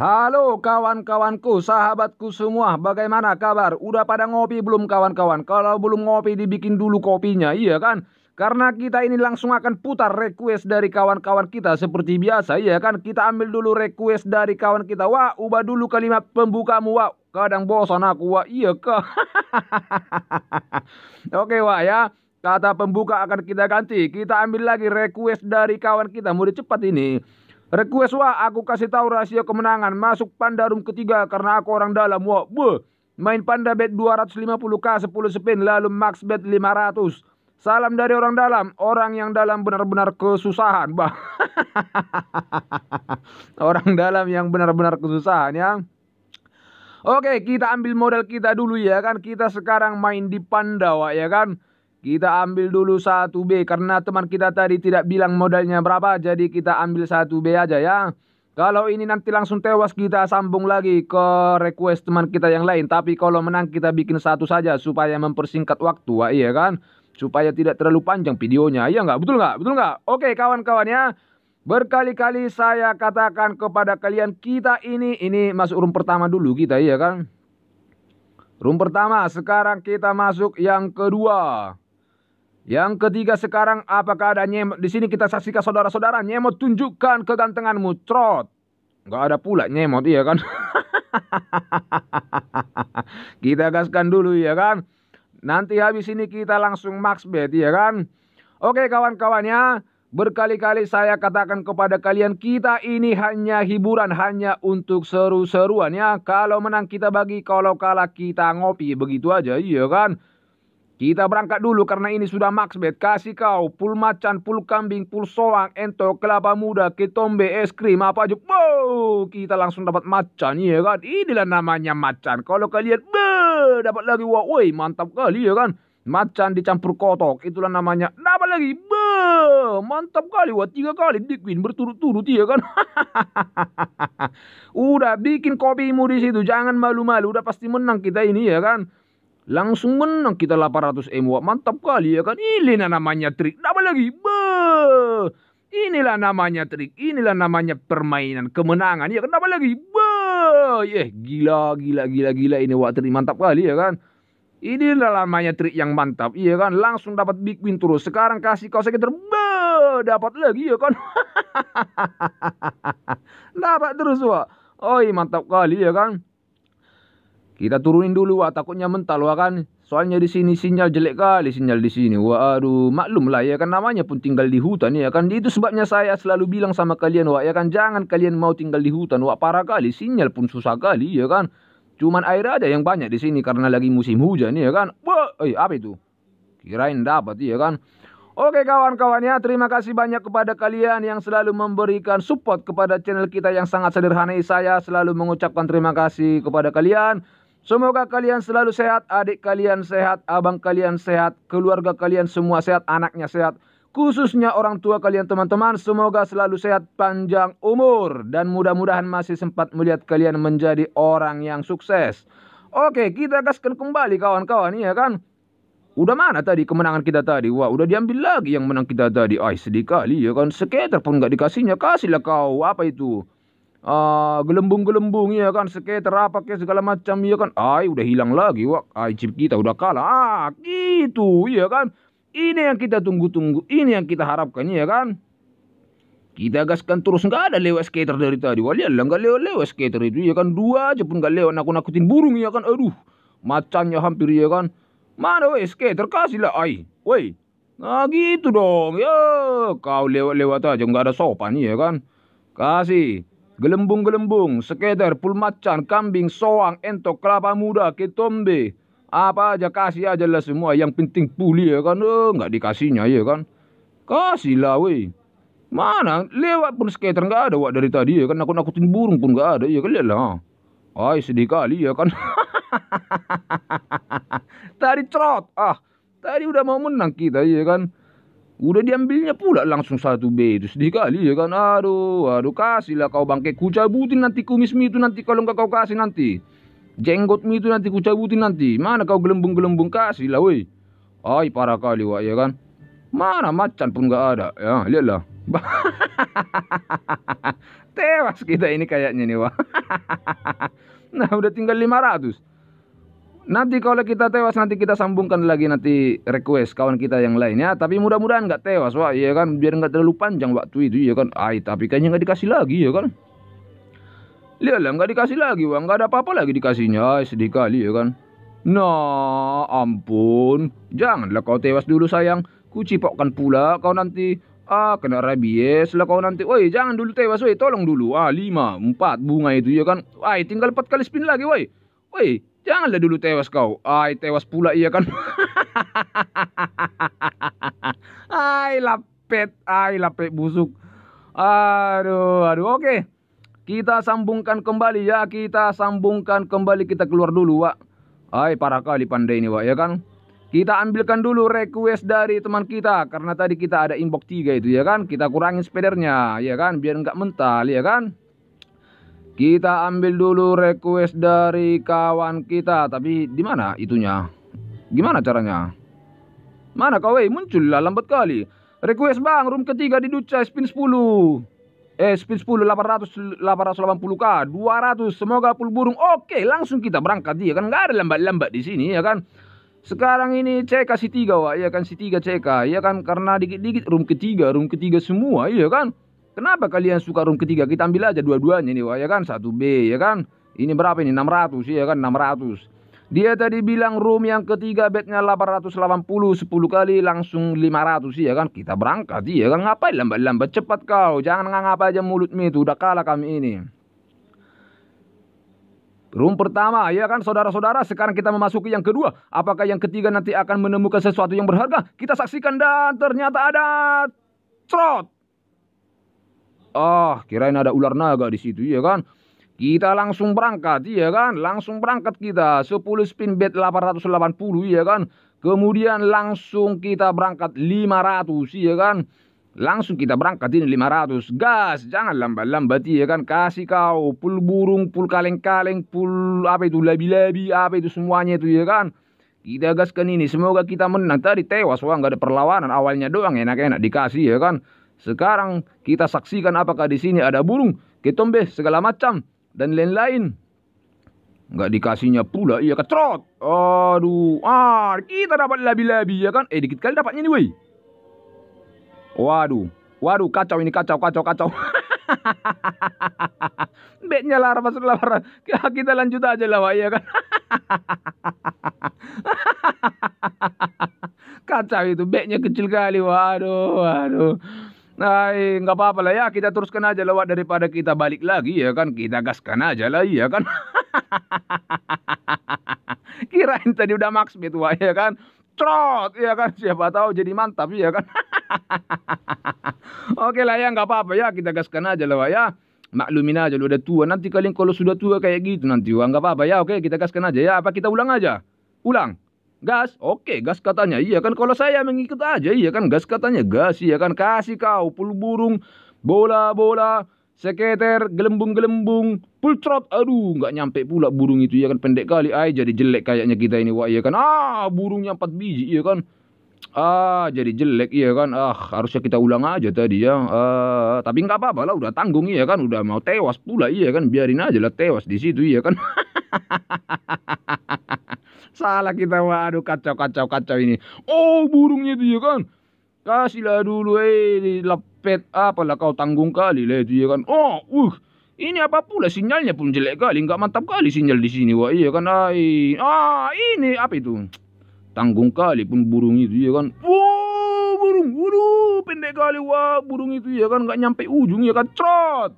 Halo kawan-kawanku, sahabatku semua, bagaimana kabar? Udah pada ngopi belum kawan-kawan? Kalau belum ngopi dibikin dulu kopinya, iya kan? Karena kita ini langsung akan putar request dari kawan-kawan kita seperti biasa, iya kan? Kita ambil dulu request dari kawan kita. Wah, ubah dulu kalimat pembukamu, wah. Kadang bosan aku, wah. Iya kah? Oke, wah ya. Kata pembuka akan kita ganti. Kita ambil lagi request dari kawan kita. Mudah cepat ini. Request wah aku kasih tahu rahasia kemenangan masuk Panda room ketiga karena aku orang dalam wah. Buh. Main Panda bet 250k 10 spin lalu max bet 500. Salam dari orang dalam, orang yang dalam benar-benar kesusahan, Bah. orang dalam yang benar-benar kesusahan ya. Oke, kita ambil modal kita dulu ya kan. Kita sekarang main di Pandawa ya kan. Kita ambil dulu 1B karena teman kita tadi tidak bilang modalnya berapa. Jadi kita ambil 1B aja ya. Kalau ini nanti langsung tewas kita sambung lagi ke request teman kita yang lain. Tapi kalau menang kita bikin satu saja supaya mempersingkat waktu. Wah, iya kan? Supaya tidak terlalu panjang videonya. Iya nggak? Betul nggak? Betul nggak? Oke kawan-kawan ya. Berkali-kali saya katakan kepada kalian kita ini. Ini masuk room pertama dulu kita iya kan? Room pertama sekarang kita masuk yang kedua. Yang ketiga sekarang apakah ada nyemot? Di sini kita saksikan saudara-saudara nyemot tunjukkan kegantenganmu. Trot. Enggak ada pula nyemot iya kan. kita gaskan dulu ya kan. Nanti habis ini kita langsung max bet ya kan. Oke kawan-kawannya. Berkali-kali saya katakan kepada kalian kita ini hanya hiburan, hanya untuk seru-seruan ya. Kalau menang kita bagi, kalau kalah kita ngopi, begitu aja iya kan. Kita berangkat dulu karena ini sudah max bet. Kasih kau pul macan, pul kambing, pul soang, entok, kelapa muda, ketombe, es krim, apa aja. Wow, kita langsung dapat macan, ya kan? Inilah namanya macan. Kalau kalian, be, dapat lagi. Wah, woi, mantap kali, ya kan? Macan dicampur kotok, itulah namanya. Dapat lagi, be, mantap kali. Wah, tiga kali dikwin berturut-turut, ya kan? Udah bikin kopimu di situ, jangan malu-malu. Udah pasti menang kita ini, ya kan? Langsung menang kita 800 M Mantap kali ya kan. Inilah namanya trik. Apa lagi? Be. Inilah namanya trik. Inilah namanya permainan. Kemenangan. Ya kenapa lagi? Be. Yeah, gila, gila, gila, gila. Ini wah trik mantap kali ya kan. Inilah namanya trik yang mantap. Iya kan. Langsung dapat big win terus. Sekarang kasih kau sekitar. Be. Dapat lagi ya kan. dapat terus wah. Oi mantap kali ya kan. Kita turunin dulu wah takutnya mental wah kan. Soalnya di sini sinyal jelek kali sinyal di sini. Waduh, aduh maklum lah ya kan namanya pun tinggal di hutan ya kan. Itu sebabnya saya selalu bilang sama kalian wah ya kan jangan kalian mau tinggal di hutan wah parah kali sinyal pun susah kali ya kan. Cuman air aja yang banyak di sini karena lagi musim hujan ya kan. Wah, eh apa itu? Kirain dapat ya kan. Oke kawan-kawan ya, terima kasih banyak kepada kalian yang selalu memberikan support kepada channel kita yang sangat sederhana. Saya selalu mengucapkan terima kasih kepada kalian. Semoga kalian selalu sehat, adik kalian sehat, abang kalian sehat, keluarga kalian semua sehat, anaknya sehat. Khususnya orang tua kalian teman-teman, semoga selalu sehat panjang umur. Dan mudah-mudahan masih sempat melihat kalian menjadi orang yang sukses. Oke, kita gaskan kembali kawan-kawan, iya kan? Udah mana tadi kemenangan kita tadi? Wah, udah diambil lagi yang menang kita tadi. Ay, sedih kali ya kan. Sekitar pun gak dikasihnya. Kasihlah kau. Apa itu? uh, gelembung-gelembung ya kan skater apa kayak segala macam ya kan ai udah hilang lagi wak, ai chip kita udah kalah ah gitu ya kan ini yang kita tunggu-tunggu ini yang kita harapkan ya kan kita gaskan terus nggak ada lewat skater dari tadi wali Allah nggak lewat lewat skater itu ya kan dua aja pun nggak lewat nakut nakutin burung ya kan aduh macannya hampir ya kan mana wes skater kasih lah ai woi, nah gitu dong ya kau lewat lewat aja nggak ada sopan ya kan kasih gelembung-gelembung, sekedar, pulmacan, kambing, soang, entok, kelapa muda, ketombe. Apa aja kasih aja lah semua. Yang penting pulih ya kan. Eh, dikasihnya ya kan. lah weh. Mana lewat pun skater nggak ada wak dari tadi ya kan. Aku nakutin burung pun nggak ada ya kan. lah. Ay sedih kali ya kan. tadi trot. Ah. Tadi udah mau menang kita ya kan. Udah diambilnya pula langsung satu B itu sedih kali ya kan. Aduh, aduh kasihlah kau bangke ku cabutin nanti kumis mi itu nanti kalau enggak kau kasih nanti. Jenggot mi itu nanti ku cabutin nanti. Mana kau gelembung-gelembung kasihlah woi. ay parah kali wah ya kan. Mana macan pun enggak ada ya lihatlah. Tewas kita ini kayaknya nih wah. nah udah tinggal 500. Nanti kalau kita tewas nanti kita sambungkan lagi nanti request kawan kita yang lainnya. Tapi mudah-mudahan nggak tewas, wah ya kan biar nggak terlalu panjang waktu itu ya kan. Ay, tapi kayaknya nggak dikasih lagi ya kan. Lihatlah nggak dikasih lagi, wah nggak ada apa-apa lagi dikasihnya, Ay, sedih kali ya kan. Nah, ampun, janganlah kau tewas dulu sayang. Kucipokkan pula kau nanti ah kena rabies lah kau nanti woi jangan dulu tewas woi tolong dulu ah lima empat bunga itu ya kan Ay, tinggal empat kali spin lagi woi woi Janganlah dulu tewas kau. Ai, tewas pula ia kan. ai, lapet. Ai, lapet busuk. Aduh, aduh. Oke. Okay. Kita sambungkan kembali ya. Kita sambungkan kembali. Kita keluar dulu, Wak. Ai, parah kali pandai ini, Wak. Ya kan? Kita ambilkan dulu request dari teman kita. Karena tadi kita ada inbox 3 itu, ya kan? Kita kurangin spedernya, ya kan? Biar nggak mental, ya kan? Kita ambil dulu request dari kawan kita, tapi di mana itunya? Gimana caranya? Mana kau, eh? muncul lah lambat kali. Request bang, room ketiga di Duca, spin 10. Eh, spin 10, 800, 880k, 200, semoga full burung. Oke, langsung kita berangkat, dia kan? Nggak ada lambat-lambat di sini, ya kan? Sekarang ini CK si tiga, wah, ya kan? Si tiga CK, ya kan? Karena dikit-dikit room ketiga, room ketiga semua, ya kan? Kenapa kalian suka room ketiga? Kita ambil aja dua-duanya ini, wah ya kan? 1B ya kan? Ini berapa ini? 600 ya kan? 600. Dia tadi bilang room yang ketiga bednya 880 10 kali langsung 500 ya kan kita berangkat ya kan ngapain lambat-lambat cepat kau jangan nganggap aja mulutmu itu udah kalah kami ini. Room pertama ya kan saudara-saudara sekarang kita memasuki yang kedua apakah yang ketiga nanti akan menemukan sesuatu yang berharga kita saksikan dan ternyata ada trot Ah, kirain ada ular naga di situ, ya kan? Kita langsung berangkat, ya kan? Langsung berangkat kita 10 spin bet 880, ya kan? Kemudian langsung kita berangkat 500, ya kan? Langsung kita berangkat ini 500. Gas, jangan lambat-lambat, ya kan? Kasih kau pul burung, pul kaleng-kaleng, pul apa itu labi-labi, apa itu semuanya itu, ya kan? Kita gaskan ini, semoga kita menang. Tadi tewas, wah nggak ada perlawanan, awalnya doang enak-enak dikasih, ya kan? Sekarang kita saksikan apakah di sini ada burung, ketombe, segala macam, dan lain-lain. Enggak dikasihnya pula, iya ketrot. Aduh, ah, kita dapat labi-labi ya kan? Eh, dikit kali dapatnya nih, wey. Waduh, waduh, kacau ini, kacau, kacau, kacau. betnya larva masuk lar. Kita lanjut aja lah, wah, ya kan? kacau itu, betnya kecil kali, waduh, waduh. Nah, nggak apa-apa lah ya, kita teruskan aja lewat daripada kita balik lagi ya kan, kita gaskan aja lah ya kan. Kirain tadi udah max beat wah ya kan. Trot ya kan, siapa tahu jadi mantap ya kan. Oke lah ya, nggak apa-apa ya, kita gaskan aja lewat ya. Maklumin aja lu udah tua, nanti kalian kalau sudah tua kayak gitu nanti wah nggak apa-apa ya, oke kita gaskan aja ya, apa kita ulang aja? Ulang. Gas, oke, gas katanya. Iya kan kalau saya mengikut aja, iya kan gas katanya. Gas, iya kan kasih kau puluh burung, bola-bola, seketer, gelembung-gelembung, pultrot. Aduh, nggak nyampe pula burung itu, iya kan pendek kali. Ay, jadi jelek kayaknya kita ini, wah, iya kan. Ah, burungnya empat biji, iya kan. Ah, jadi jelek, iya kan. Ah, harusnya kita ulang aja tadi ya. Ah, tapi nggak apa-apa lah, udah tanggung, iya kan. Udah mau tewas pula, iya kan. Biarin aja lah tewas di situ, iya kan. salah kita waduh kacau kacau kacau ini oh burungnya dia kan kasihlah dulu eh lepet apalah kau tanggung kali lah dia kan oh uh ini apa pula sinyalnya pun jelek kali nggak mantap kali sinyal di sini wah iya kan ai ah ini apa itu tanggung kali pun burung itu ya kan wow burung burung pendek kali wah burung itu ya kan nggak nyampe ujung ya kan trot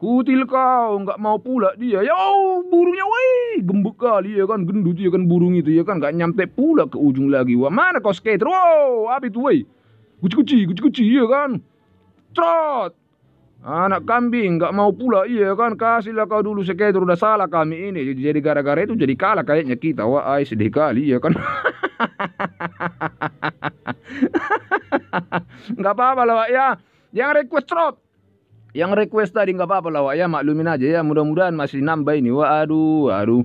Kutil kau, nggak mau pula dia. Ya, oh, burungnya, woi, gembuk kali ya kan, gendut ya kan burung itu ya kan, nggak nyampe pula ke ujung lagi. Wah mana kau skater? Wow, apa itu, woi? Kuci-kuci, kuci-kuci ya kan. Trot. Anak kambing nggak mau pula iya kan kasihlah kau dulu skater udah salah kami ini jadi gara-gara itu jadi kalah kayaknya kita wah ay sedih kali ya kan nggak apa-apa lah ya yang request trot yang request tadi nggak apa-apa lah ya maklumin aja ya mudah-mudahan masih nambah ini Waduh, aduh aduh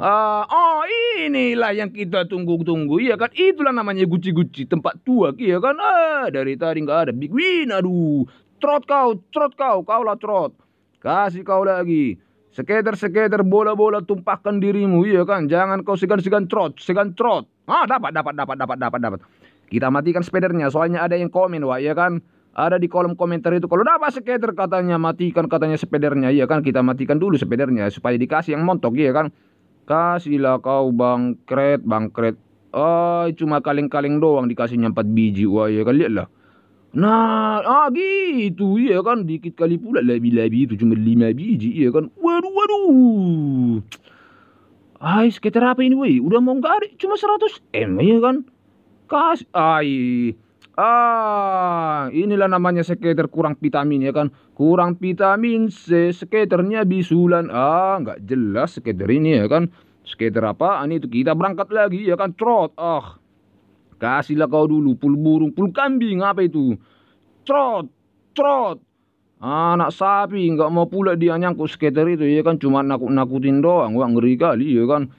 Uh, oh inilah yang kita tunggu-tunggu Iya kan itulah namanya guci-guci tempat tua ya kan ah, dari tadi nggak ada big win aduh trot kau trot kau kau lah trot kasih kau lagi Sekedar-sekedar bola-bola tumpahkan dirimu Iya kan jangan kau segan-segan trot segan trot ah dapat dapat dapat dapat dapat dapat kita matikan spedernya soalnya ada yang komen wah ya kan ada di kolom komentar itu kalau dapat skater katanya matikan katanya sepedernya iya kan kita matikan dulu sepedernya supaya dikasih yang montok iya kan kasihlah kau bangkret bangkret oh cuma kaleng-kaleng doang dikasihnya 4 biji wah iya kan lihatlah nah ah gitu iya kan dikit kali pula lebih-lebih itu cuma 5 biji iya kan waduh waduh Hai skater apa ini woi udah mau nggak cuma 100 m iya kan kasih, ai Ah, inilah namanya skater kurang vitamin ya kan. Kurang vitamin C, skaternya bisulan. Ah, nggak jelas skater ini ya kan. Skater apa? Ini itu? Kita berangkat lagi ya kan, trot. Ah, kasihlah kau dulu pul burung, pul kambing, apa itu? Trot, trot. Ah, anak sapi nggak mau pula dia nyangkut skater itu ya kan. Cuma nakut-nakutin doang. Wah, ngeri kali ya kan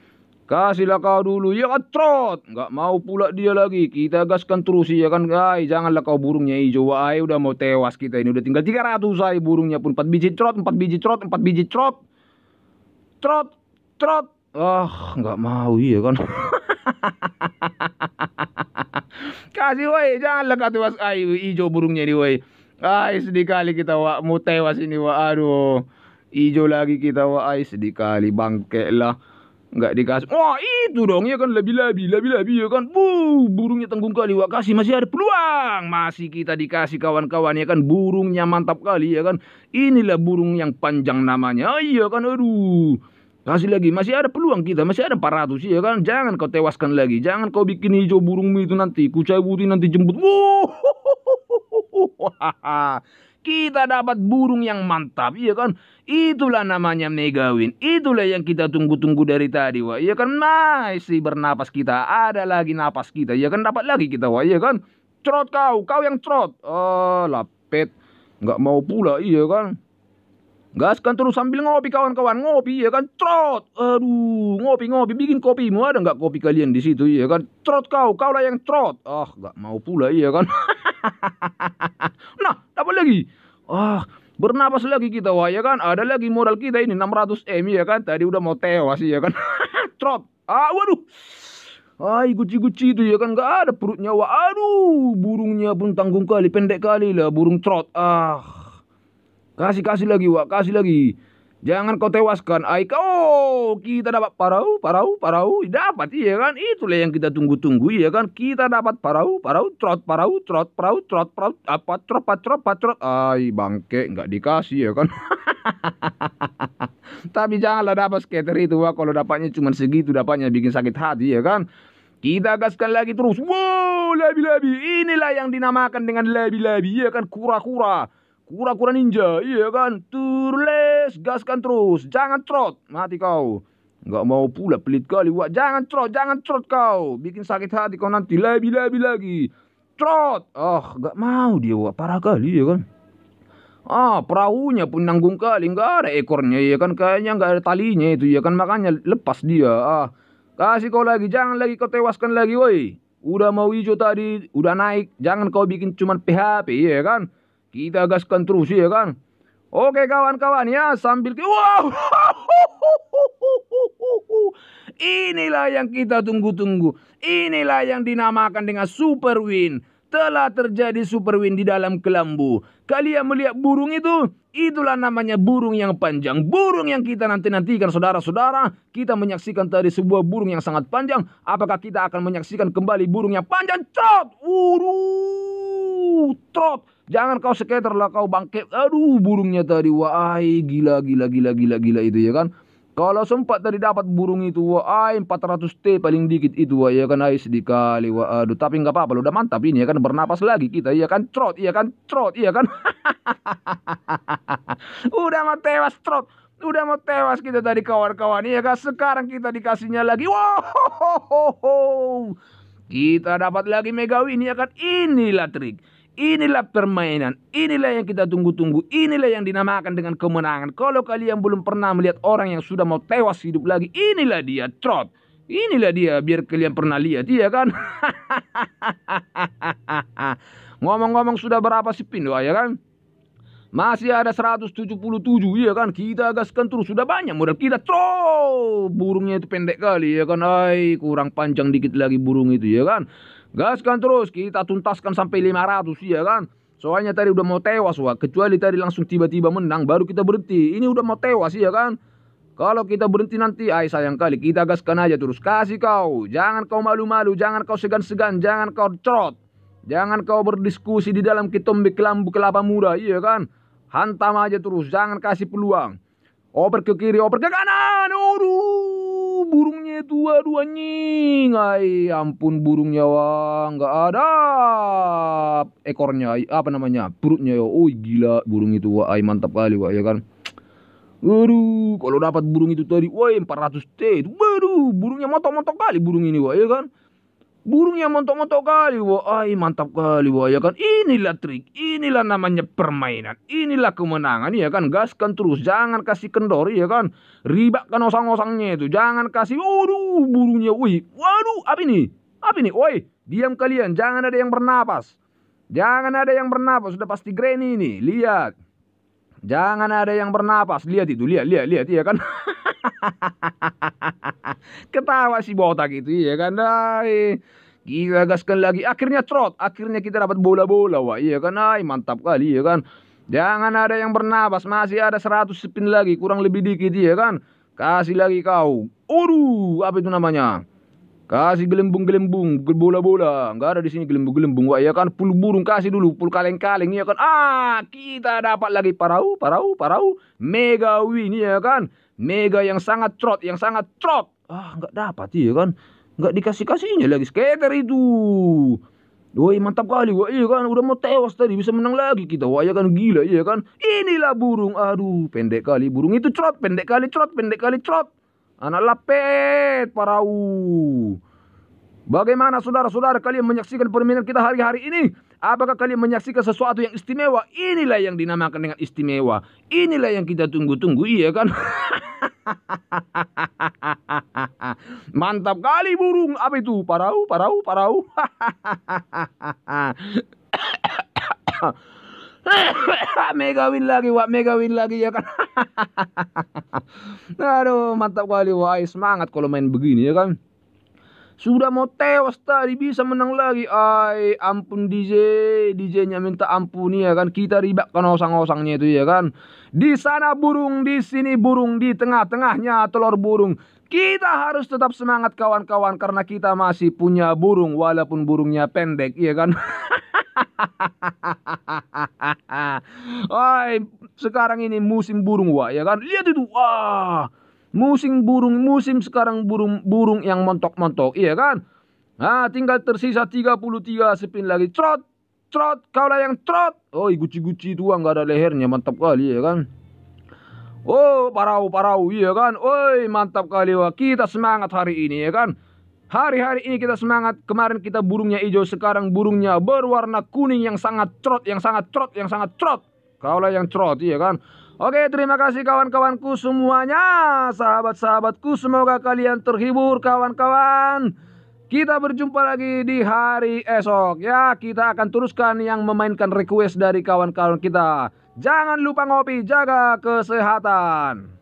kasihlah kau dulu, ya katrot. Nggak mau pula dia lagi. Kita gaskan terus ya kan. Ay, janganlah kau burungnya hijau. Ay, udah mau tewas kita ini. Udah tinggal 300 ay burungnya pun. 4 biji trot, 4 biji trot, 4 biji trot. Trot, trot. Ah, nggak mau iya kan. Kasih woi, janganlah kau tewas ay hijau burungnya ini woi. Ay, sedih kali kita wa mau tewas ini wa. Aduh. ijo lagi kita wa ay sedih kali bangke lah nggak dikasih wah itu dong ya kan lebih labi lebih labi ya kan bu burungnya tanggung kali wah kasih masih ada peluang masih kita dikasih kawan-kawan ya kan burungnya mantap kali ya kan inilah burung yang panjang namanya Oh, iya kan aduh kasih lagi masih ada peluang kita masih ada 400 ya kan jangan kau tewaskan lagi jangan kau bikin hijau burungmu itu nanti Kucai putih nanti jemput wow kita dapat burung yang mantap, iya kan? Itulah namanya megawin, Itulah yang kita tunggu-tunggu dari tadi, wah. Iya kan? Masih bernapas kita, ada lagi napas kita. Iya kan dapat lagi kita, wah. Iya kan? trot kau, kau yang trot. Oh, lapet. Nggak mau pula, iya kan? Gaskan terus sambil ngopi kawan-kawan, ngopi iya kan, trot. Aduh, ngopi-ngopi bikin kopimu ada nggak kopi kalian di situ iya kan? Trot kau, kau lah yang trot. Ah, oh, nggak mau pula iya kan. nah, dapat lagi. Ah, oh, bernapas lagi kita wah ya kan ada lagi modal kita ini 600 m ya kan tadi udah mau tewas ya kan trot ah waduh Ay, guci-guci itu ya kan Gak ada perutnya wah aduh burungnya pun tanggung kali pendek kali lah burung trot ah kasih kasih lagi wah kasih lagi Jangan kau tewaskan Aika. Oh, kita dapat parau, parau, parau. Dapat, iya kan? Itulah yang kita tunggu-tunggu, iya kan? Kita dapat parau, parau, trot, parau, trot, parau, trot, parau, apa, trot, patrot, trot, Ay, bangke, nggak dikasih, ya kan? Tapi janganlah dapat skater itu, wah. Kalau dapatnya cuma segitu, dapatnya bikin sakit hati, ya kan? Kita gaskan lagi terus. Wow, labi-labi. Inilah yang dinamakan dengan labi-labi, ya kan? Kura-kura. Kura-kura ninja, iya kan? Turles, gaskan terus. Jangan trot, mati kau. Nggak mau pula pelit kali, wah Jangan trot, jangan trot kau. Bikin sakit hati kau nanti. lebih lebih lagi. Trot. oh nggak mau dia, wah Parah kali, ya kan? Ah, perahunya pun nanggung kali. Nggak ada ekornya, ya kan? Kayaknya nggak ada talinya itu, ya kan? Makanya lepas dia. Ah, kasih kau lagi. Jangan lagi kau tewaskan lagi, woi udah mau hijau tadi, udah naik, jangan kau bikin cuman PHP ya kan? Kita gaskan terus ya kan. Oke kawan-kawan ya sambil ke wow inilah yang kita tunggu-tunggu inilah yang dinamakan dengan super win telah terjadi super win di dalam kelambu kalian melihat burung itu itulah namanya burung yang panjang burung yang kita nanti nantikan saudara-saudara kita menyaksikan tadi sebuah burung yang sangat panjang apakah kita akan menyaksikan kembali burung yang panjang trot wuru trot Jangan kau seketerlah kau bangkit. Aduh burungnya tadi. Wahai gila gila gila gila gila itu ya kan. Kalau sempat tadi dapat burung itu wahai 400 T paling dikit itu wah ya kan Ay, sedih kali wah aduh tapi nggak apa-apa udah mantap ini ya kan bernapas lagi kita ya kan trot iya kan trot iya kan udah mau tewas trot udah mau tewas kita tadi kawan-kawan ya kan sekarang kita dikasihnya lagi wow kita dapat lagi mega win ya kan inilah trik Inilah permainan, inilah yang kita tunggu-tunggu, inilah yang dinamakan dengan kemenangan. Kalau kalian belum pernah melihat orang yang sudah mau tewas hidup lagi, inilah dia, trot. Inilah dia, biar kalian pernah lihat, iya kan? Ngomong-ngomong sudah berapa sih pin doa, ya kan? Masih ada 177, iya kan? Kita gaskan terus, sudah banyak modal kita, trot. Burungnya itu pendek kali, ya kan? Ay, kurang panjang dikit lagi burung itu, ya kan? Gaskan terus, kita tuntaskan sampai 500 ya kan. Soalnya tadi udah mau tewas wah, kecuali tadi langsung tiba-tiba menang baru kita berhenti. Ini udah mau tewas ya kan. Kalau kita berhenti nanti, ay sayang kali kita gaskan aja terus. Kasih kau, jangan kau malu-malu, jangan kau segan-segan, jangan kau cerot. Jangan kau berdiskusi di dalam kitombe kelambu kelapa muda, iya kan? Hantam aja terus, jangan kasih peluang. Oper ke kiri, oper ke kanan. Aduh, burung dua dua nying Ay, ampun burungnya wah, nggak ada ekornya, apa namanya, perutnya ya Oh gila burung itu wah, ay mantap kali wah ya kan. Waduh, kalau dapat burung itu tadi, wah 400 T. baru, burungnya motong-motong kali burung ini wah ya kan. Burungnya yang montok-montok kali, wahai mantap kali, wah ya kan. Inilah trik, inilah namanya permainan, inilah kemenangan, ya kan. Gaskan terus, jangan kasih kendor, ya kan. ribakkan osang-osangnya itu, jangan kasih, waduh burungnya, wih, waduh, apa ini? Apa ini? Woi, diam kalian, jangan ada yang bernapas. Jangan ada yang bernapas, sudah pasti granny ini, lihat. Jangan ada yang bernapas, lihat itu, lihat, lihat, lihat, ya kan. Ketawa si botak itu ya kan. Ay, gila gaskan lagi. Akhirnya trot. Akhirnya kita dapat bola-bola wah. Iya kan. Ay, mantap kali ya kan. Jangan ada yang bernapas, Masih ada 100 spin lagi. Kurang lebih dikit ya kan. Kasih lagi kau. Aduh. Apa itu namanya? Kasih gelembung-gelembung, bola-bola. Enggak ada di sini gelembung-gelembung. Wah, ya kan pul burung kasih dulu, pul kaleng-kaleng Iya kan. Ah, kita dapat lagi parau, parau, parau. Mega win ya kan. Mega yang sangat trot, yang sangat trot. Ah, nggak dapat iya kan. Nggak dikasih-kasihnya lagi skater itu. Woi mantap kali, wah iya kan udah mau tewas tadi bisa menang lagi kita, wah ya kan gila iya kan. Inilah burung, aduh pendek kali burung itu trot, pendek kali trot, pendek kali trot. Anak lapet parau. Bagaimana saudara-saudara kalian menyaksikan permainan kita hari-hari ini? Apakah kalian menyaksikan sesuatu yang istimewa? Inilah yang dinamakan dengan istimewa. Inilah yang kita tunggu-tunggu, iya kan? Mantap kali burung. Apa itu? Parau, parau, parau. Mega win lagi wah win lagi ya kan aduh mantap kali wah semangat kalau main begini ya kan sudah mau tewas tadi bisa menang lagi. ay, ampun DJ, DJ-nya minta ampun ya kan. Kita kan osang-osangnya itu ya kan. Di sana burung, di sini burung, di tengah-tengahnya telur burung. Kita harus tetap semangat kawan-kawan karena kita masih punya burung walaupun burungnya pendek, ya kan? ay, sekarang ini musim burung wah, ya kan? Lihat itu, wah. Musim burung, musim sekarang burung burung yang montok-montok, iya kan? Nah, tinggal tersisa 33 spin lagi. Trot, trot, kaulah yang trot. Oh, guci-guci tua nggak ada lehernya, mantap kali ya kan? Oh, parau, parau, iya kan? Oi, mantap kali wah. Kita semangat hari ini ya kan? Hari-hari ini kita semangat. Kemarin kita burungnya hijau, sekarang burungnya berwarna kuning yang sangat trot, yang sangat trot, yang sangat trot. Kaulah yang trot, iya kan? Oke, terima kasih kawan-kawanku semuanya, sahabat-sahabatku. Semoga kalian terhibur, kawan-kawan. Kita berjumpa lagi di hari esok ya. Kita akan teruskan yang memainkan request dari kawan-kawan kita. Jangan lupa ngopi, jaga kesehatan.